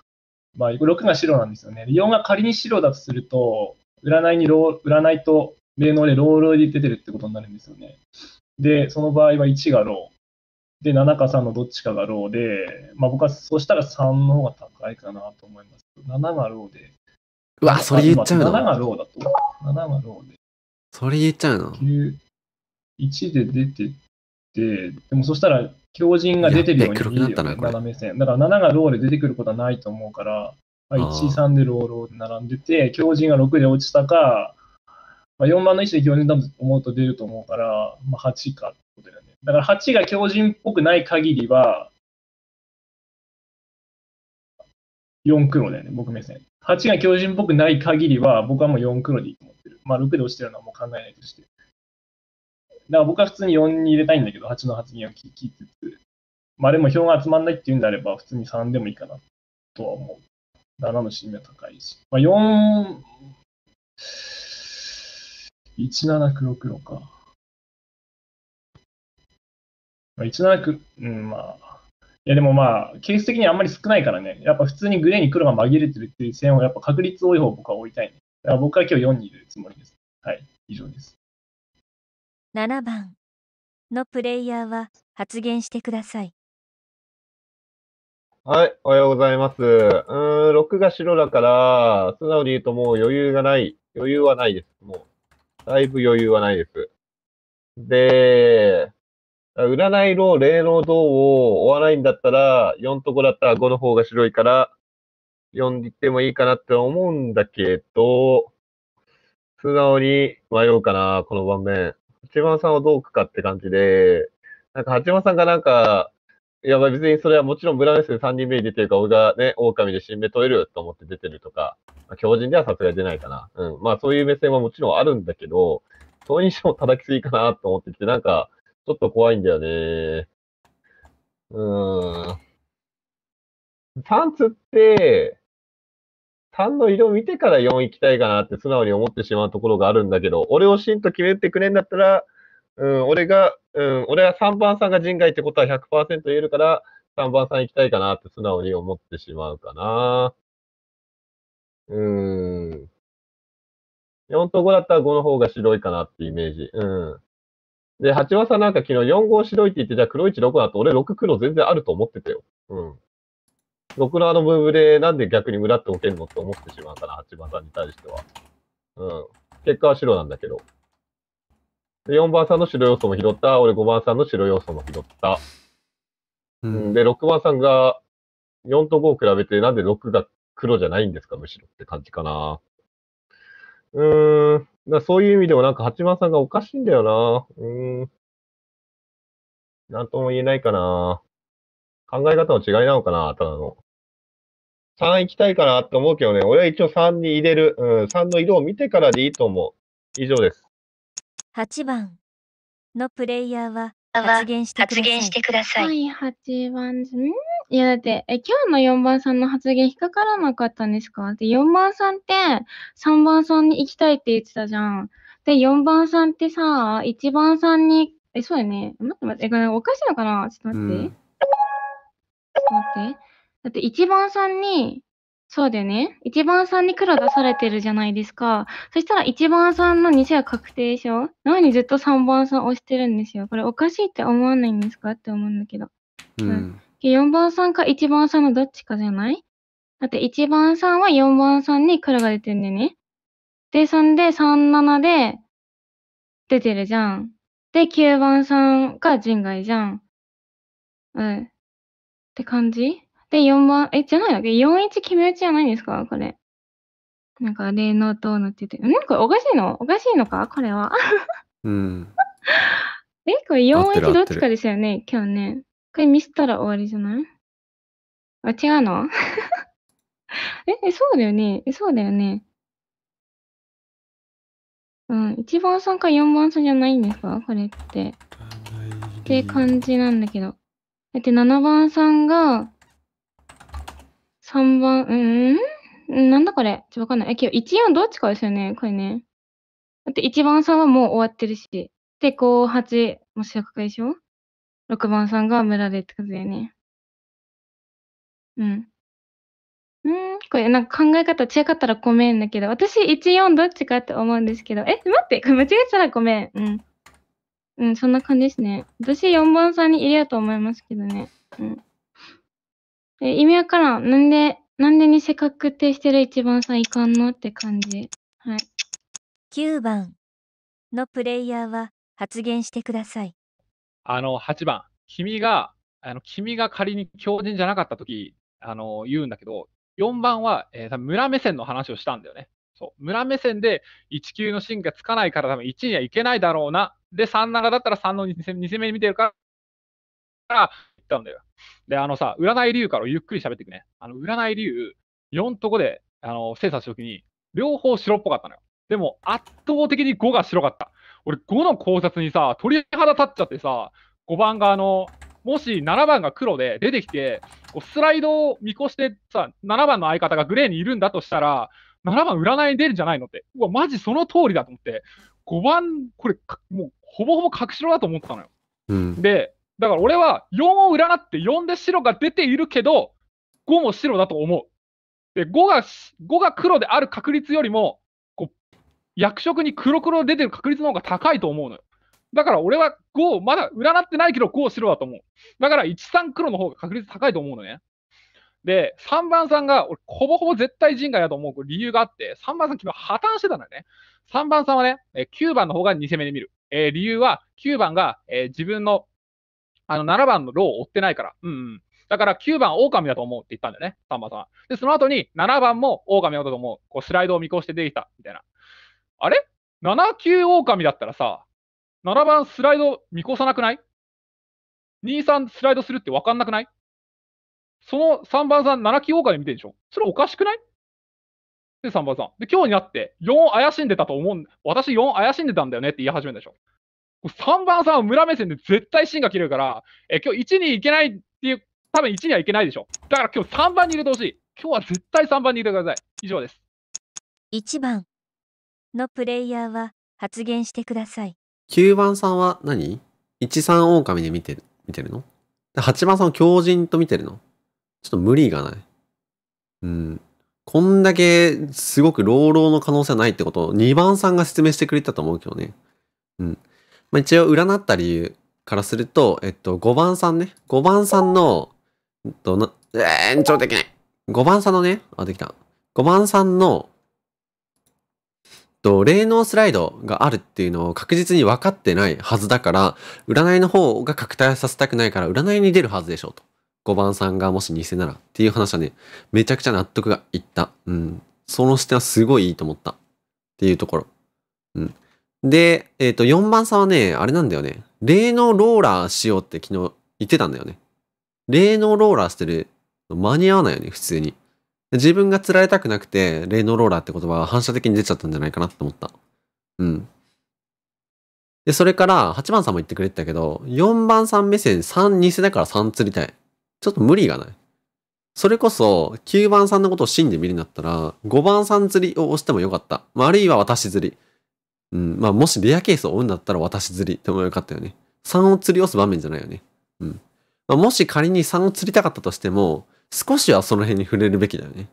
S8: まあ、6が白なんですよね。4が仮に白だとすると、占いにロー、占いと霊能でロールで出てるってことになるんですよね。で、その場合は1がロー。で、7か3のどっちかがローで、まあ、僕はそしたら3の方が高いかなと思います。7がローで。うわ、それ言っちゃうの ?7 がローだと。7がローで。それ言っちゃうの一1で出てて、でもそしたら強人が出てるように見るよ、ね、7目線。だから7がローで出てくることはないと思うから、まあ、1、3でローローで並んでて、強人が6で落ちたか、まあ、4番の1で強人だと思うと出ると思うから、まあ、8かってことだよね。だから8が強靭っぽくない限
S2: りは、4黒だよね、僕目
S8: 線。8が強靭っぽくない限りは、僕はもう4黒でいいと思ってる。まあ、6で落ちてるのはもう考えないとして。だから僕は普通に4に入れたいんだけど、8の発言を聞きつつ、まあでも票が集まんないっていうんであれば、普通に3でもいいかなとは思う。7の信
S2: ー高いし。まあ4、17黒黒か。まあ、一7うん、まあ、いやでもまあ、ケース的にあんまり少ないからね、やっぱ普通にグレーに黒が紛れてるっていう線を、やっぱ確率多い方僕は追いたいね。だから僕は今日4にいるつもりです。はい、以上です。
S3: 7番のプレイヤーは発言してください。
S2: はい、おはようございます。うん、6が白だ
S9: から、素直に言うともう余裕がない。余裕はないです。もう、だいぶ余裕はないです。で、占いの霊の道を追わないんだったら、4と5だったら5の方が白いから、4でってもいいかなって思うんだけど、素直に迷うかな、この場面。八番さんはどうかって感じで、なんか八番さんがなんか、いや、別にそれはもちろんブラウンスで3人目に出てるから、俺がね、狼で新目取れると思って出てるとか、まあ、狂人ではさすがに出ないかな。うん。まあそういう目線はもちろんあるんだけど、そうにしても叩きすぎかなと思ってきて、なんか、ちょっと怖いんだよね。うん。3つって、3の色を見てから4行きたいかなって素直に思ってしまうところがあるんだけど、俺をしんと決めてくれんだったら、うん、俺が、うん、俺は3番さんが人外ってことは100%言えるから、3番さん行きたいかなって素直に思ってしまうかな。うん。4と5だったら5の方が白いかなってイメージ。うん。で、八幡さんなんか昨日4号白いって言って、じゃあ黒1、6だと、俺6黒全然あると思ってたよ。うん。6のあのムーブで、なんで逆に村って置けるのって思ってしまうから、八幡さんに対しては。うん。結果は白なんだけど。で、4番さんの白要素も拾った。俺5番さんの白要素も拾った。うん、で、6番さんが4と5を比べて、なんで6が黒じゃないんですか、むしろって感じかな。うーん。だそういう意味でもなんか八幡さんがおかしいんだよな。うーん。なんとも言えないかな。考え方の違いなのかな、ただの。3行きたいかなって思うけどね、俺は一応3に入れる。うん、3の色を見てからでいいと思う。以上です。
S10: 8番
S3: のプレイヤーは発言してください。は
S10: い、8番いや、だって、え、今日の4番さんの発言引っかからなかったんですかで、4番さんって3番さんに行きたいって言ってたじゃん。で、4番さんってさ、1番さんに、え、そうだよね。待って待って、え、これおかしいのかなちょっと待って。うん、ちょっと待って。だって1番さんに、そうだよね。1番さんに黒出されてるじゃないですか。そしたら1番さんの2は確定でしょなのにずっと3番さん押してるんですよ。これおかしいって思わないんですかって思うんだけど。うん、うん4番3か1番3のどっちかじゃないだって1番3は4番3に黒が出てんだよね。で、3で37で出てるじゃん。で、9番3が人外じゃん。うん。って感じで、4番、え、じゃないの ?41 決め打ちじゃないんですかこれ。なんか、霊能と、のって言って、んか、おかしいのおかしいのかこれは。うん。え、これ41どっちかですよね今日ね。回ミスたら終わりじゃないあ、違うの え、そうだよね。え、そうだよね。うん、1番さんか4番さんじゃないんですかこれって。って感じなんだけど。だって7番さんが、3番、うん、なんだこれちょ、っとわかんない。え、今日1、4どっちかですよねこれね。だって1番さんはもう終わってるし。で、5、8、もし1でしょ6番さんが村でってことだよね。うん。うん、これなんか考え方違かったらごめんだけど、私14どっちかって思うんですけど、え、待って、これ間違えたらごめん。うん。うん、そんな感じですね。私4番さんに入れようと思いますけどね。うん。え、意味わからん。なんで、なんでにせ確定してる1番さんいかんのって感じ。はい。9番のプ
S3: レイヤーは発言してください。
S4: あの、8番、君が、あの君が仮に強人じゃなかった時あの言うんだけど、4番は、えー、多分村目線の話をしたんだよね。そう村目線で1級の進化つかないから多分1にはいけないだろうな。で、3ならだったら3の 2, 戦目に見てるから、言ったんだよ。で、あのさ、占い理由からゆっくり喋っていくね。あの占い理由、4と5であの精査した時に、両方白っぽかったのよ。でも、圧倒的に5が白かった。俺5の考察にさ、鳥肌立っちゃってさ、5番があの、もし7番が黒で出てきて、こうスライドを見越してさ、7番の相方がグレーにいるんだとしたら、7番占いに出るんじゃないのって。うわ、マジその通りだと思って、5番、これ、もうほぼほぼ隠しろだと思ったのよ。うん、で、だから俺は4を占って4で白が出ているけど、5も白だと思う。で、5が、5が黒である確率よりも、役職に黒黒出てる確率の方が高いと思うのよ。だから俺は5、まだ占ってないけど5白だと思う。だから1、3黒の方が確率高いと思うのね。で、3番さんが、俺、ほぼほぼ絶対人外だと思う理由があって、3番さん昨日破綻してたんだよね。3番さんはね、9番の方が2攻めで見る。えー、理由は、9番が、えー、自分の、あの、7番のローを追ってないから。うん、うん。だから9番狼だと思うって言ったんだよね、3番さん。は。で、その後に7番も狼だと思う。こう、スライドを見越して出てきた、みたいな。あれ ?7 級狼だったらさ、7番スライド見越さなくない ?2、3スライドするって分かんなくないその3番さん7級狼見てるでしょそれおかしくないで、3番さん。で、今日になって、4怪しんでたと思う、私4怪しんでたんだよねって言い始めるでしょ。3番さんは村目線で絶対芯が切れるから、え、今日1に行けないっていう、多分1にはいけないでしょ。だから今日3番に入れてほしい。今日は絶対3番に入れてください。以
S12: 上です。
S3: 1番。のプレイヤーは発言してください。
S1: 9番さんは何 ?13 狼で見てる、見てるの ?8 番さんは狂人と見てるのちょっと無理がない。うん。こんだけすごく老老の可能性はないってことを2番さんが説明してくれたと思うけどね。うん。まあ、一応占った理由からすると、えっと、5番さんね。5番さんの、えっと、な、えー、できない。5番さんのね、あ、できた。5番さんのと、霊能スライドがあるっていうのを確実に分かってないはずだから、占いの方が拡大させたくないから、占いに出るはずでしょうと。5番さんがもし偽ならっていう話はね、めちゃくちゃ納得がいった。うん。その視点はすごいいいと思った。っていうところ。うん。で、えっ、ー、と、4番さんはね、あれなんだよね。霊能ローラーしようって昨日言ってたんだよね。霊能ローラーしてるの間に合わないよね、普通に。自分が釣られたくなくて、レイノローラーって言葉は反射的に出ちゃったんじゃないかなって思った。うん。で、それから、8番さんも言ってくれてたけど、4番さん目線3、偽だから3釣りたい。ちょっと無理がない。それこそ、9番さんのことを真で見るんだったら、5番さん釣りを押してもよかった。まあ、あるいは私釣り。うん。まあ、もしレアケースを追うんだったら私釣りってもよかったよね。3を釣り押す場面じゃないよね。うん。まあ、もし仮に3を釣りたかったとしても、少しはその辺に触れるべきだよね。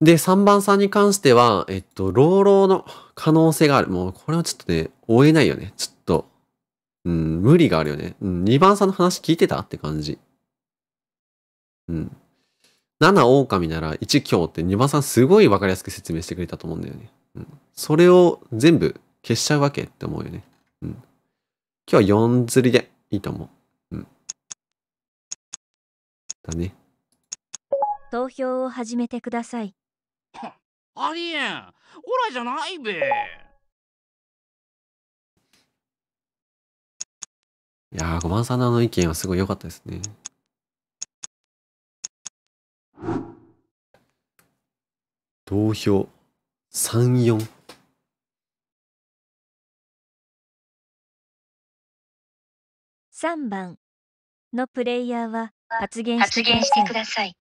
S1: で、3番さんに関しては、えっと、老老の可能性がある。もう、これはちょっとね、追えないよね。ちょっと、うん、無理があるよね。うん、2番さんの話聞いてたって感じ。うん。7狼なら1強って2番さんすごい分かりやすく説明してくれたと思うんだよね。うん。それを全部消しちゃうわけって思うよね。うん。今日は4釣りでいいと思う。だね
S3: 投票を始めてください
S2: ありえんオラじゃないべいやー5番さんの意見はすごい良かったですね投票34
S3: 三番のプレイヤーは発言してください。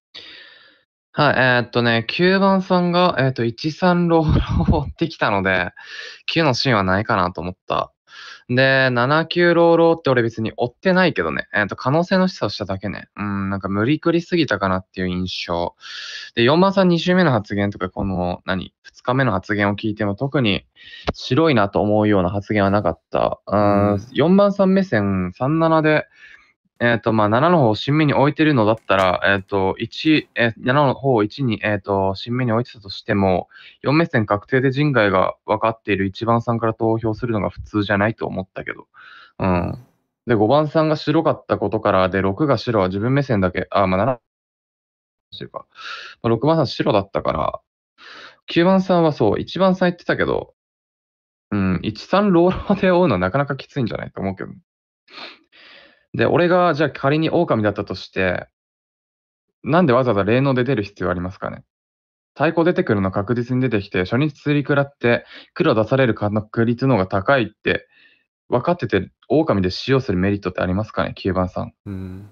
S6: はい、えー、っとね、9番さんが、えー、っと、13ロールを追ってきたので、9のシーンはないかなと思った。で、79ローローって俺別に追ってないけどね。えっ、と、可能性の示唆をしただけね。うん、なんか無理くりすぎたかなっていう印象。で、4番さん2週目の発言とか、この、何 ?2 日目の発言を聞いても特に白いなと思うような発言はなかった。うん、4番さん目線37で、えっ、ー、と、まあ、7の方を新目に置いてるのだったら、えっ、ー、と、1、えー、7の方を1に、えっ、ー、と、新目に置いてたとしても、4目線確定で人外が分かっている1番さんから投票するのが普通じゃないと思ったけど。うん。で、5番さんが白かったことから、で、6が白は自分目線だけ、あ、まあ、7、か。まあ、6番さん白だったから、9番さんはそう、1番さん言ってたけど、うん、1、3ローラーで追うのはなかなかきついんじゃないと思うけど。で、俺がじゃあ仮に狼だったとして、なんでわざわざ霊能で出る必要ありますかね太鼓出てくるの確実に出てきて、初日釣り食らって黒出される確率の方が高いって分かってて、狼で使用するメリットってありますかね ?9 番さん。うん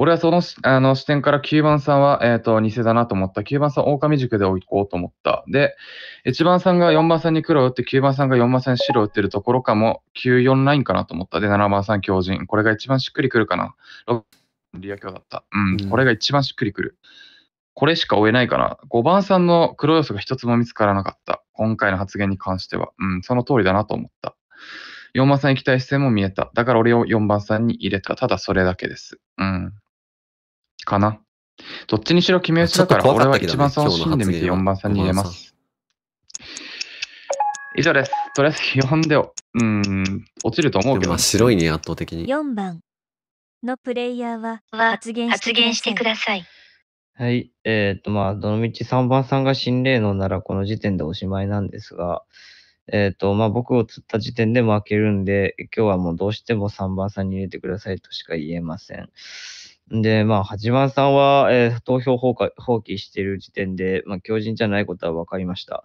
S6: 俺はそのあの視点から9番さんは、えっ、ー、と、偽だなと思った。9番さん、狼塾で置こうと思った。で、1番さんが4番さんに黒を打って、9番さんが4番さんに白を打ってるところかも、94ラインかなと思った。で、7番さん強靭。これが一番しっくりくるかな。リア強だった。うん、これが一番しっくりくる。これしか追えないかな。5番さんの黒要素が一つも見つからなかった。今回の発言に関しては。うん、その通りだなと思った。4番さん行きたい視線も見えた。だから俺を4番さんに入れた。ただそれだけです。うん。かな。どっちにしろ決め打ちだから、俺は一番そのシで見て4番さんに入れます。以上です。とりあえず4で、うん、落ちると思うけど。白いね、圧倒
S11: 的に。
S3: 4番のプレイヤーは発言してください。
S11: はい。えっ、ー、と、まあ、どのみち3番さんが心霊のなら、この時点でおしまいなんですが、えっ、ー、と、まあ、僕を釣った時点で負けるんで、今日はもうどうしても3番さんに入れてくださいとしか言えません。で、まあ、八番さんは、えー、投票放棄している時点で、まあ、強人じゃないことは分かりました。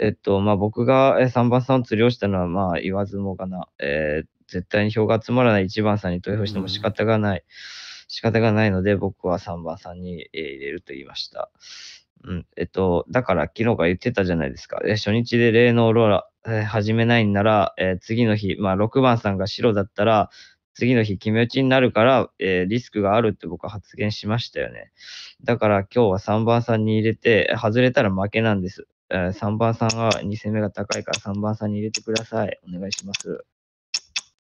S11: えっと、まあ、僕が3番さんを釣りをしたのは、まあ、言わずもがな、えー、絶対に票が集まらない1番さんに投票しても仕方がない、うん、仕方がないので、僕は3番さんに、えー、入れると言いました。うん、えっと、だから昨日が言ってたじゃないですか。えー、初日で例のローラ、えー、始めないんなら、えー、次の日、まあ、6番さんが白だったら、次の日決め打ちになるから、えー、リスクがあるって僕は発言しましたよね。だから今日は3番さんに入れて、外れたら負けなんです。えー、3番さんは2戦目が高いから3番さんに入れてください。お願いします。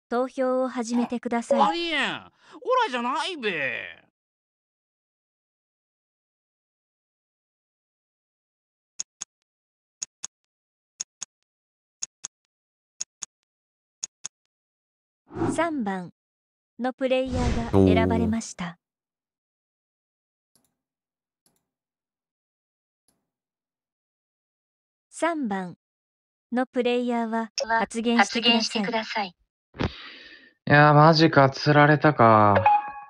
S3: 投票を始めてください。ありえん。オラ
S2: じゃないべ。3番のプレイヤーが選ばれました。
S3: 3番のプレイヤーは発言してください。い
S12: や
S6: ー、マジか、釣られたか。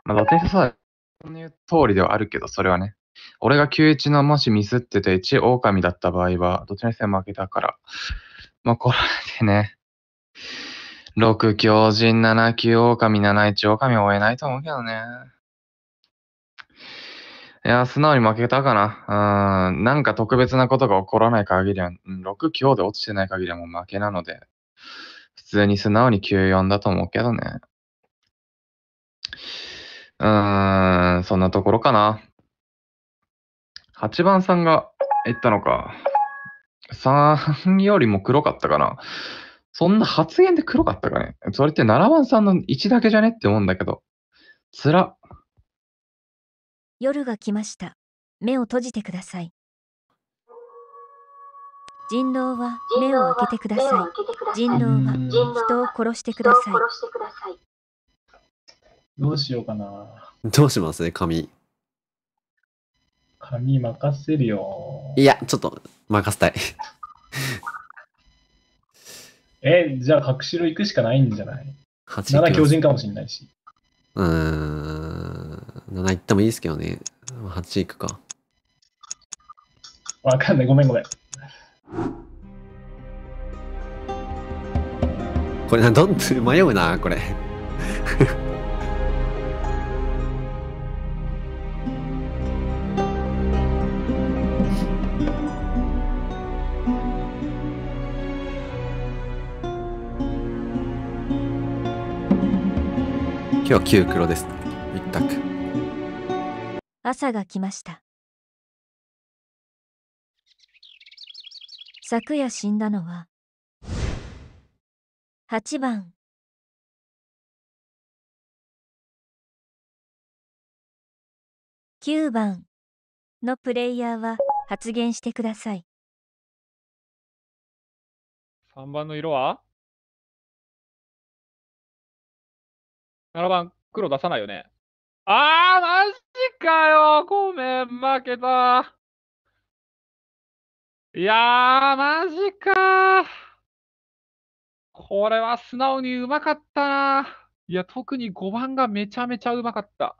S6: まあ、露天さそうう通りではあるけど、それはね。俺が91のもしミスってて1狼だった場合は、どちらにせよ負けたから。まあ、これでね。六強人、七九狼、七一狼追えないと思うけどね。いや、素直に負けたかな。うん、なんか特別なことが起こらない限りは、6強で落ちてない限りはもう負けなので、普通に素直に9-4だと思うけどね。うーん、そんなところかな。8番さんが言ったのか。
S2: 3
S6: よりも黒かったかな。そんな発言で黒かったかねそれって7番さんの1
S2: だけじゃねって思うんだけど。つら。
S3: 夜が来ました。目を閉じてください。人狼は目を開けてください。人狼は人を殺してください。
S8: どうしようかな。
S1: どうしますね、髪。
S8: 髪任せるよ。
S1: いや、ちょっと任せたい。
S8: え、じゃあ、白白行くしかないんじゃない
S1: ?7 強靭かもしれないし。うーん、7行ってもいいですけどね。8行くか。
S8: わかんない、ごめんごめん。
S1: これどん、迷うな、これ。
S12: 今日は旧黒です一
S3: 択朝が来ました昨夜死
S2: んだのは8番9番のプレイヤーは発言してください3番の色は7番、黒出さないよね。あー、マジかよごめん、負けた。いやー、マジかこれは素直にうまかったな。
S4: いや、特に5番がめちゃめちゃうまかった。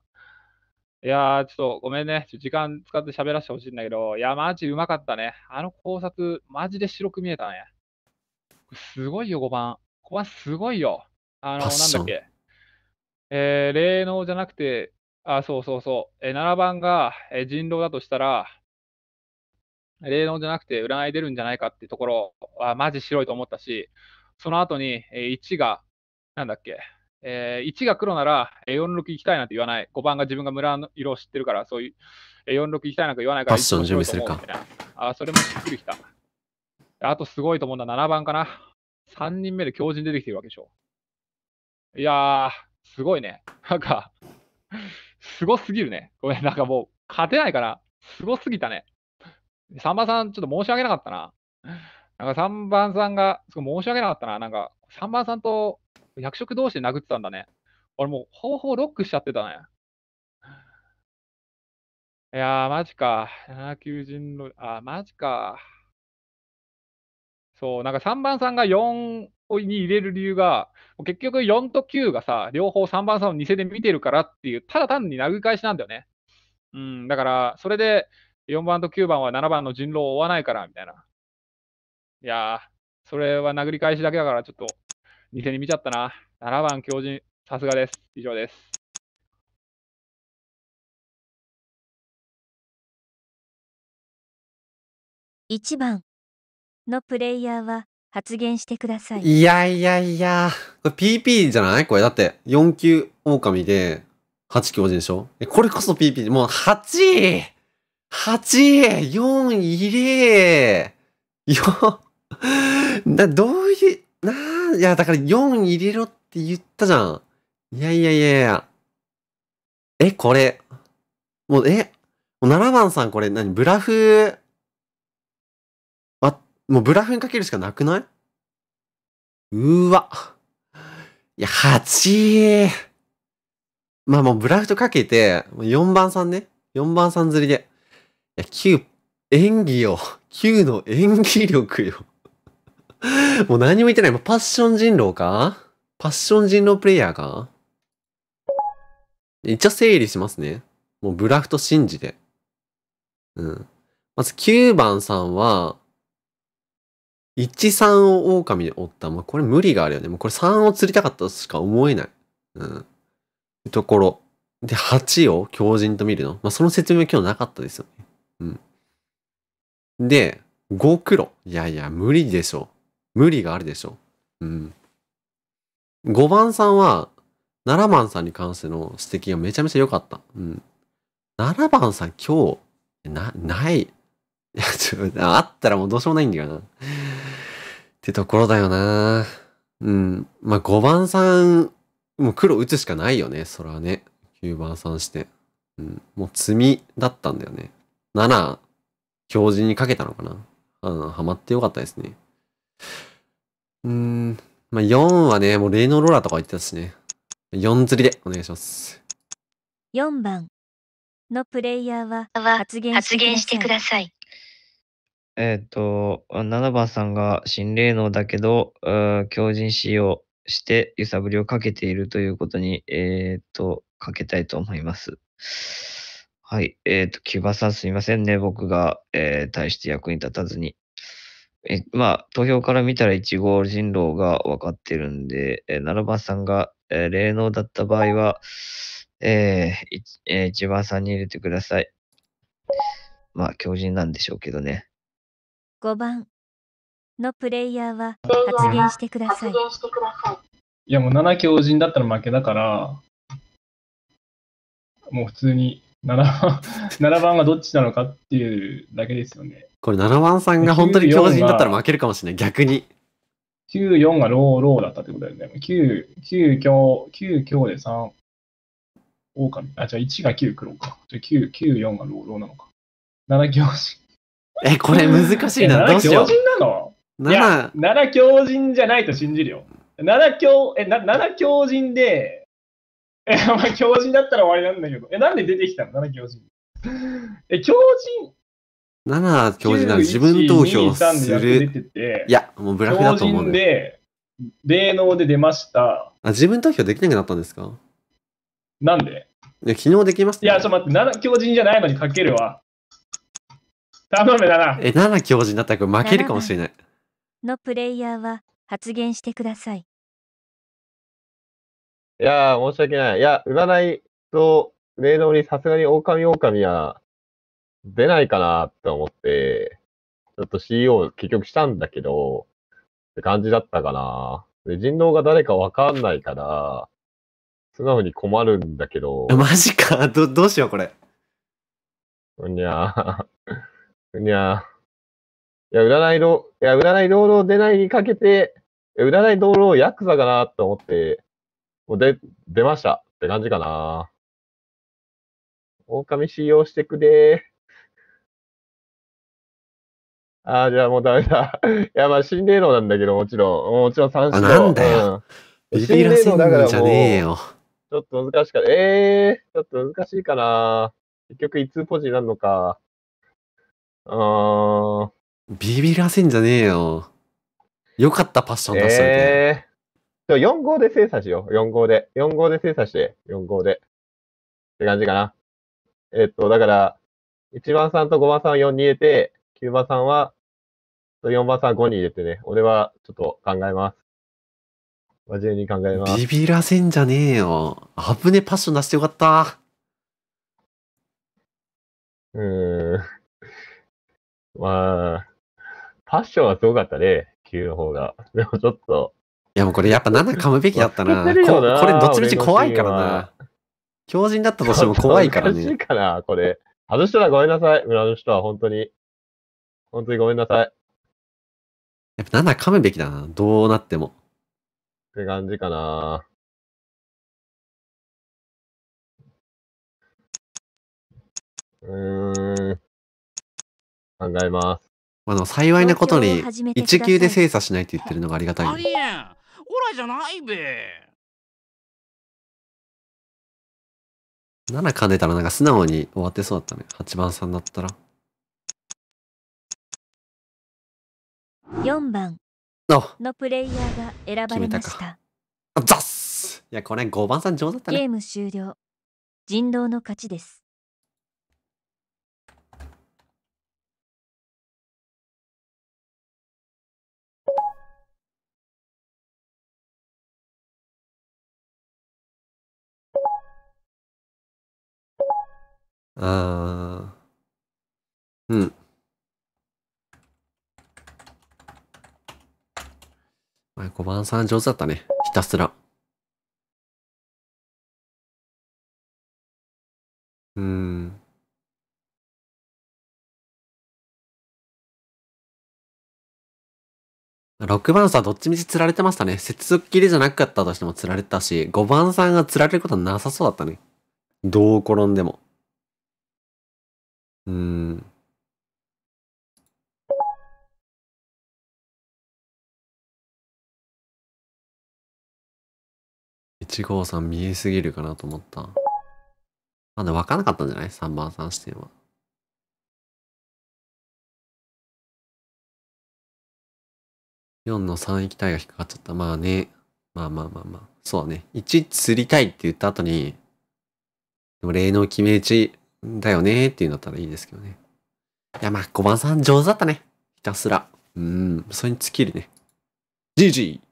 S4: いやー、ちょっとごめんね。時間使って喋らせてほしいんだけど、いや、マジうまかったね。あの考察、マジで白く見えたね。すごいよ、5番。5番すごいよ。あの、なんだっけ。えー、霊能じゃなくて、あ、そうそうそう。えー、7番が、えー、人狼だとしたら、霊能じゃなくて占い出るんじゃないかってところは、マジ白いと思ったし、その後に、えー、1が、なんだっけ、えー、1が黒なら、えー、46行きたいなんて言わない。5番が自分が村の色を知ってるから、そういう、えー、46行きたいなんか言わないから。パッション準備するか。あ、それもしっくりきた。あとすごいと思うのは7番かな。3人目で強靭出てきてるわけでしょ。いやー、すごいね。なんか、すごすぎるね。ごめん、なんかもう、勝てないから、すごすぎたね。3番さん、ちょっと申し訳なかったな。なんか3番さんが、すごい申し訳なかったな。なんか、3番さんと役職同士で殴ってたんだね。俺もう、方法ロックしちゃってたね。いやー、マジか。7球人の、あ、マジか。そう、なんか3番さんが4に入れる理由が、結局4と9がさ、両方3番さんを偽で見てるからっていう、ただ単に殴り返しなんだよね。うん、だから、それで4番と9番は7番の人狼を追わないから、みたいな。いやー、それは殴り返しだけだから、ちょっと偽に見ちゃったな。7番強靭、さ
S2: すがです。以上です。
S3: 1番のプレイヤーは発言してください。いや
S2: いやいや。これ PP じゃないこれだって
S1: 4級狼で8級王子でしょこれこそ PP。もう 8! 8! 4入れよ、な、どういう、なあ、いや、だから4入れろって言ったじゃん。いやいやいやいや。え、これ。もう、え、も7番さんこれ何ブラフもうブラフにかけるしかなくないうーわ。いや、8。まあもうブラフとかけて、4番さんね。4番さん釣りで。いや、9、演技よ。9の演技力よ。もう何も言ってない。パッション人狼かパッション人狼プレイヤーか一応整理しますね。もうブラフと信じて。うん。まず9番さんは、1、3を狼で追った。まあ、これ無理があるよね。もうこれ3を釣りたかったとしか思えない。うん。ところ。で、8を狂人と見るの。まあ、その説明は今日なかったですよね。うん。で、5黒。いやいや、無理でしょ。無理があるでしょ。うん。5番さんは、7番さんに関しての指摘がめちゃめちゃ良かった。うん。7番さん今日、な、ない、いや、ちょ、あったらもうどうしようもないんだよな。ってところだよな。うん。まあ、5番さん、もう黒打つしかないよね。それはね。9番さんして。うん。もう積みだったんだよね。7、強靭にかけたのかな。うん、ハマってよかったですね。うん。まあ、4はね、もう霊ノローラーとか言ってたしね。4釣りでお願いします。
S3: 4番のプレイヤーは発言してください。
S11: えっと、7番さんが新霊能だけど、強靭使用して揺さぶりをかけているということに、えっと、かけたいと思います。はい。えっ、ー、と、キュバさんすみませんね。僕が、えー、大して役に立たずに。え、まあ、投票から見たら1号人狼が分かってるんで、えー、7番さんが、えー、霊能だった場合は、えー、えー、1番さんに入れてください。まあ、強靭なんでしょうけどね。
S3: 5番のプレイヤーは発言してください。い
S11: やもう7強人だったら負けだか
S8: ら、もう普通に 7, 番7 番がどっちなのかっていうだけですよね。
S1: これ7番さんが本当に強人だったら負けるかもしれない、逆に。
S8: 94がローローだったってことだよね。9、9強、9強で3、狼。あ、じゃあ1が9黒か。じゃあ9、94がローローなのか。7強人。え、これ難しいな。どうしよう。強人なのい七強人じゃないと信じるよ。七強、え、七強人で、え、まあ、強人だったら終わりなんだけど。え、なんで出てきたの七強人。え、強人
S1: 七強人なら自分投票する。いや、もうブラフだと思う、ん
S8: で、霊能で出ました。
S1: あ、自分投票できなくなったんです
S8: かなんでいや、昨日できます、ね、いや、ちょっと待って、七強人じゃないのにかけるわ。
S2: 頼めだな。え、
S1: 7教授になったら負けるかもしれない。
S3: のプレイヤーは発言してください。
S2: いや
S9: ー、申し訳ない。いや、占いと霊能にさすがに狼狼は出ないかなって思って、ちょっと CEO 結局したんだけど、って感じだったかな。で人狼が誰かわかんないから、素直に困るんだけど。マジかど、どうしようこれ。うんにゃー。いや、いや、占い道、いや、占い道路出ないにかけて、占い道路ヤクザかなと思って、もう出、出
S2: ましたって感じかな。
S9: 狼使用してくれ
S2: ああ、じゃあもうダメだ。いや、まあ、心
S9: 霊能なんだけど、もちろん。もちろん三種なんだよ。
S12: 霊ん、だからせんじゃねえ
S9: よ。ちょっと難しかった。ええー、ちょっと難しいかな。結局、いつポジになるのか。
S1: あビビらせんじゃねえよ。よかったパッション出しといて。え
S9: ー、4号で精査しよう。4号で。4号で精査して。4号で。って感じかな。えー、っと、だから、1番さんと5番さんは4に入れて、9番さんは、4番さん5に入れてね。俺はちょっと考えます。真面目に考えます。ビ
S1: ビらせんじゃねえよ。危ねパッション出してよかった。う
S9: ーん。まあ、パッションはすごかったね、
S1: 9の方が。でもちょっと。いやもうこれやっぱ7 噛むべきだったな。ここれどっちみち怖いからな。強靭
S2: だったとしても怖いからね。
S1: かな、これ。外したらごめん
S9: なさい、村の人は本当に。本当にごめんなさい。
S2: やっぱ7噛むべきだな、どうなっても。って感じかな。うーん。考えます。まあ、で幸いなことに、1級で精査しないって言ってるのがありがたい。ありえん。オラじゃないべ。7噛んでたらなんか素直に終わってそうだったね。8番さんだったら。
S3: 4番のプレイヤーが選ばれました。
S1: ザッスいや、これ5番さん
S2: 上手だったね。ゲー
S3: ム終了。人狼の勝ちです。
S2: あー、うん。前5番さん上手だったね。ひたすら。うん。6番さんどっちみち釣られてましたね。接続切りじゃなかったとしても釣られたし、5番さんが釣られることなさそうだったね。どう転んでも。うん。1号さん見えすぎるかなと思った。まだ分かなかったんじゃない ?3 番さん視点は。4の3行きたいが引っかかっちゃった。まあね。まあまあまあまあ。そうだね。1釣りたいっ
S1: て言った後に、でも霊能決め打ちだよねっていうんだったらいいですけどね。
S2: いや、まあ、5番さん上手だったね。ひたすら。うん、それに尽きるね。GG!